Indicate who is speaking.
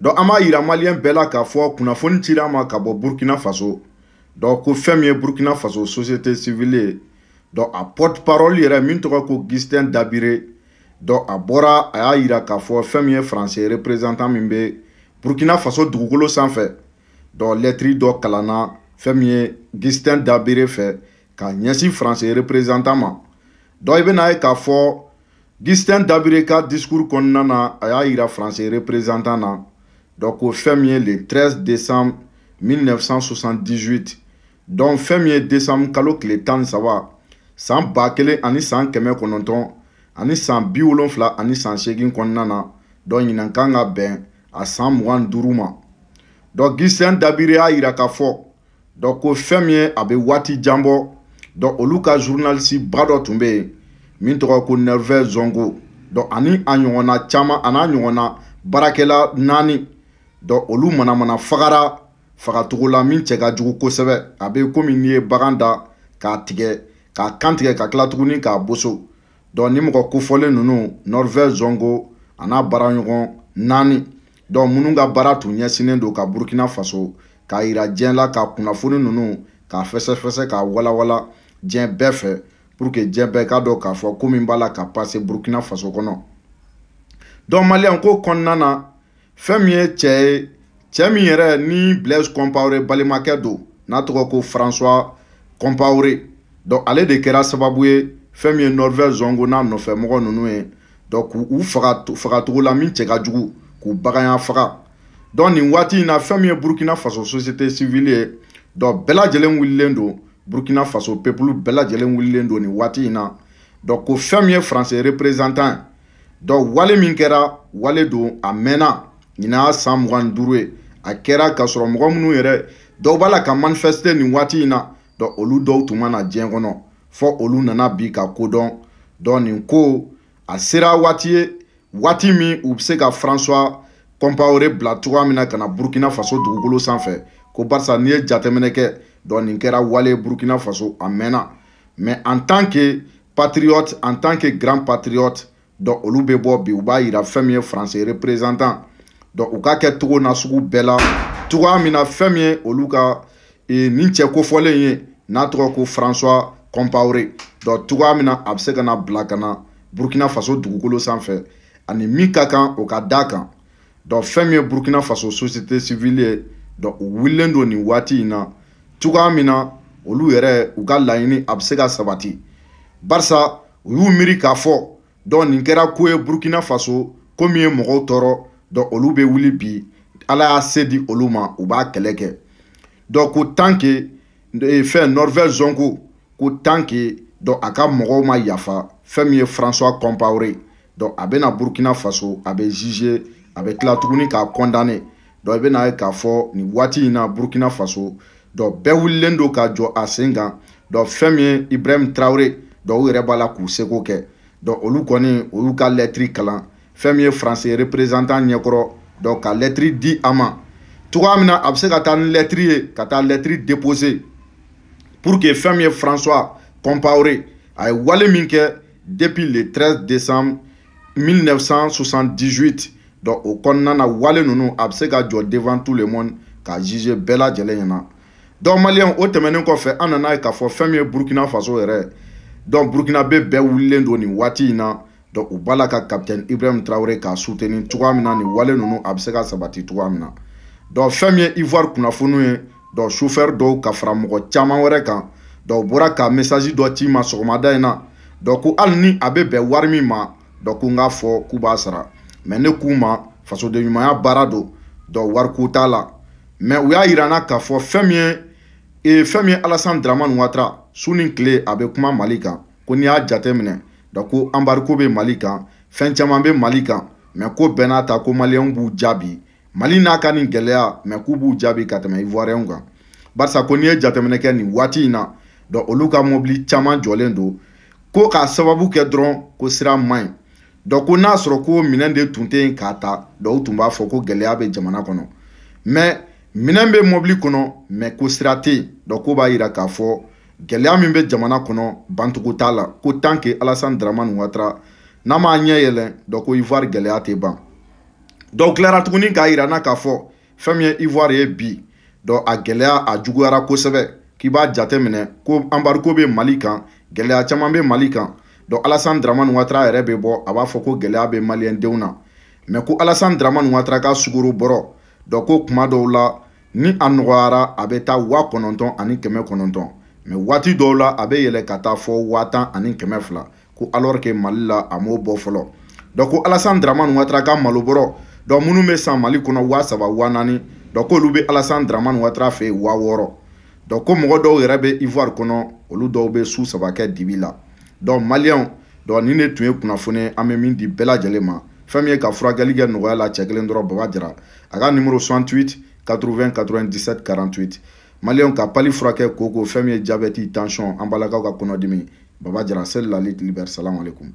Speaker 1: dɔn an b'a yira maliyɛn bɛɛ la k'a fɔ kunnafoni cira ma ka bɔ burkina faso dɔn ko fɛn min ye burkina faso société civile ye dɔn a porte parole yɛrɛ min tɔgɔ ko gistin dabire dɔn a bɔra a y'a yira k'a fɔ fɛn min ye faransɛ représentant min bɛ burkina faso dugukolo sanfɛ dɔn lɛtiri dɔ kalanna fɛn min ye gistin dabire fɛ k'a ɲɛsin faransɛ représentant ma dɔn i bɛ n'a ye k'a fɔ gistin dabire ka discours kɔnɔna na a y'a yira faransɛ représentant na donc o fɛn min ye le 13 décembre 1978 donc fɛn min ye décembre kalo tile tan ni saba san ba kelen ani san kɛmɛ kɔnɔntɔn ani san bi wolonfila ani san seegin kɔnɔna na dɔn ɲinan kan ka bɛn a san mugan ni duuru ma dɔn gisɛn dabiri y'a yira k'a fɔ dɔn ko fɛn min ye a bɛ waati jan bɔ dɔn olu ka zurunalisi ba dɔ tun bɛ yen min tɔgɔ ko nerveux zongo dɔn ani a ɲɔgɔnna caman a n'a ɲɔgɔnna baarakɛla naani dɔn olu manamana fagara fagacogo la min cɛ ka jugu kosɛbɛ a bɛ komi n'i ye bagan da k'a tigɛ k'a kan tigɛ ka tila tuguni k'a boso dɔn ni mɔgɔ kofɔlen ninnu norvège zongo a n'a baaraɲɔgɔn naani dɔn minnu ka baara tun ɲɛsinnen don ka burukina faso k'a yira diɲɛ la ka kunnafoni ninnu k'a fɛsɛfɛsɛ k'a walawala diɲɛ bɛɛ fɛ pour que diɲɛ bɛɛ k'a dɔn k'a fɔ ko min b'a la ka pase burukina faso kɔnɔ dɔn maliyɛn ko kɔnɔna na fɛn min ye cɛ ye cɛ min yɛrɛ ni blaise compaoré balimakɛ don n'a tɔgɔ ko françois compaoré donc ale de kɛra sababu ye fɛn min ye norvège zongo n'a nɔfɛmɔgɔ ninnu ye donc k'u faga fagacogo la min cɛ ka jugu k'u baganya faga donc nin waati in na fɛn min ye burkina faso société civile ye donc bɛɛ lajɛlen wulilen don burkina faso peuple bɛɛ lajɛlen wulilen don nin waati in na donc ko fɛn min ye français représentant donc wale min kɛra wale don a mɛnna ɲina y'a san mugan duuru ye a kɛra ka sɔrɔ mɔgɔ minnu yɛrɛ dɔw b'a la ka manifeste nin waati in na dɔn olu dɔw tun ma na diɲɛ kɔnɔ fɔ olu nana bi ka kodɔn dɔn nin ko a sera waati ye waati min u bɛ se ka françois kɔnpawore bila cogoya min na ka na burukina faso dugukolo sanfɛ ko barisa n'i ye jateminɛ kɛ dɔn nin kɛra wale burukina faso a mɛnna mɛ en tant que patriote en tant que grand patriote dɔn olu bɛ bɔ bi u b'a yira fɛn min ye français représentant donc u ka kɛ togo nasugu bɛɛ la cogoya min na fɛn min ye olu ka e, nin cɛ kofɔlen ye n'a tɔgɔ ko françois compaore donc cogoya min na a bɛ se ka na bila ka na burkina faso dugukolo sanfɛ ani min ka kan o ka d'a kan donc fɛn min ye burkina faso société civile ye donc u wililen don nin waati in na cogoya min na olu yɛrɛ u ka laɲini a bɛ se ka sabati barisa u y'u miiri k'a fɔ donc nin kɛra ko ye burkina faso ko min ye mɔgɔw tɔɔrɔ donc olu bɛ wuli bi ala y'a se di olu ma u b'a kɛlɛ kɛ donc ko tant que e, fɛn norvège zone ko ko tant que donc a ka mɔgɔw ma yafa fɛn min ye françois compaoré donc a bɛ na burkina faso a bɛ juger a bɛ tila tuguni k'a condamner donc i bɛ na ye k'a fɔ nin waati in na burkina faso donc bɛɛ wulilen don ka jɔ a sen kan donc fɛn min ye ibrahim traore donc u yɛrɛ b'a la k'u seko kɛ donc olu kɔni o y'u ka lɛtiri kalan. fɛn min ye faransi représentant ɲɛkɔrɔ donc ka lɛtiri di a ma cogoya min na a bɛ se ka taa ni lɛtiri ye ka taa lɛtiri déposer pour que fɛn min ye françois compaoré a ye wale min kɛ depuis le 13 décembre 1978 donc o kɔnɔna na wale ninnu a bɛ se ka jɔ devant tout le monde ka juge bɛɛ lajɛlen ɲɛna donc maliyɛn o tɛmɛnen kɔfɛ an nana ye k'a fɔ fɛn min ye burukina faso yɛrɛ donc burukina bɛ bɛɛ wulilen don nin waati in na donc u b'a la ka capitaine ibrahim traore k'a soutenir cogoya min na nin wale ninnu a bɛ se ka sabati cogoya min na donc fɛn min ye ivoire kunnafoniw ye donc chauffeur dɔw ka fara mɔgɔ caman wɛrɛ kan donc u bɔra ka message dɔ ci ma sɔgɔmada in na donc ko hali ni a bɛ bɛn wari min ma donc ko n k'a fɔ k'u b'a sara mɛ ne k'u ma fasodenɲumanya baara don donc wariko t'a la mɛ u y'a yira n na k'a fɔ fɛn min ye ee fɛn min ye alassane dramane watara su ni tile a bɛ kuma mali kan ko n'i y'a jate minɛ da ko anbariko bɛ mali kan fɛn caman bɛ mali kan mɛ ko bɛɛ n'a ta ko maliyɛnw b'u jaabi mali n'a ka nin gɛlɛya mɛ k'u b'u jaabi ka tɛmɛ ivoiriyɛnw kan barisa ko n'i ye jateminɛ kɛ nin waati in na dɔn olu ka mobili caman jɔlen don ko k'a sababu kɛ dɔrɔn ko sira man ɲi dɔn ko n'a sɔrɔ ko minɛn de tun tɛ yen k'a ta dɔw tun b'a fɔ ko gɛlɛya bɛ jamana kɔnɔ mɛ minɛn bɛ mobili kɔnɔ mɛ ko sira tɛ yen dɔn ko b'a yira k'a fɔ gɛlɛya min bɛ jamana kɔnɔ bantugu t'a la ko tanke alasan daramani watara n'a m'a ɲɛ yɛlɛ dɔ ko ivoire gɛlɛya tɛ ban dɔw tilara tuguni k'a yira n na k'a fɔ fɛn min ye ivoire ye bi dɔ a gɛlɛya a juguyara kosɛbɛ k'i b'a jateminɛ ko anbariko bɛ mali kan gɛlɛya caman bɛ mali kan dɔ alasan daramani watara yɛrɛ bɛ bɔ a b'a fɔ ko gɛlɛya bɛ maliyɛndenw na mɛ ko alasan daramani watara ka sugoro bɔrɔ dɔ ko kuma dɔw la ni a nɔgɔyara a bɛ taa waa kɔnɔntɔn ani kɛmɛ kɔnɔntɔn mɛ waati dɔw la a bɛ yɛlɛ ka taa fɔ waa tan ani kɛmɛ fila ko alors que mali la a m'o bɔ fɔlɔ donc ko alasan daramani watara ka malo bɔrɔ donc minnu bɛ san mali kɔnɔ waa saba waa naani donc k'olu bɛ alasan daramani watara fɛ yen waa wɔɔrɔ donc ko mɔgɔ dɔw yɛrɛ bɛ ivoire kɔnɔ olu dɔw bɛ su saba kɛ dibi la donc maliyɛnw donc nin de tun ye kunnafoni an bɛ min di bɛɛ lajɛlen ma fɛn min ye ka furakɛli kɛ nɔgɔya la cɛ kelen dɔrɔn baba jara a ka numéro 68 80 97 48 maliyɛnw ka pali furakɛ koko fɛn min ye jabɛti tansɔn an balakaw ka kɔnɔdimi baba jara seli lali tilibɛri salamu alekum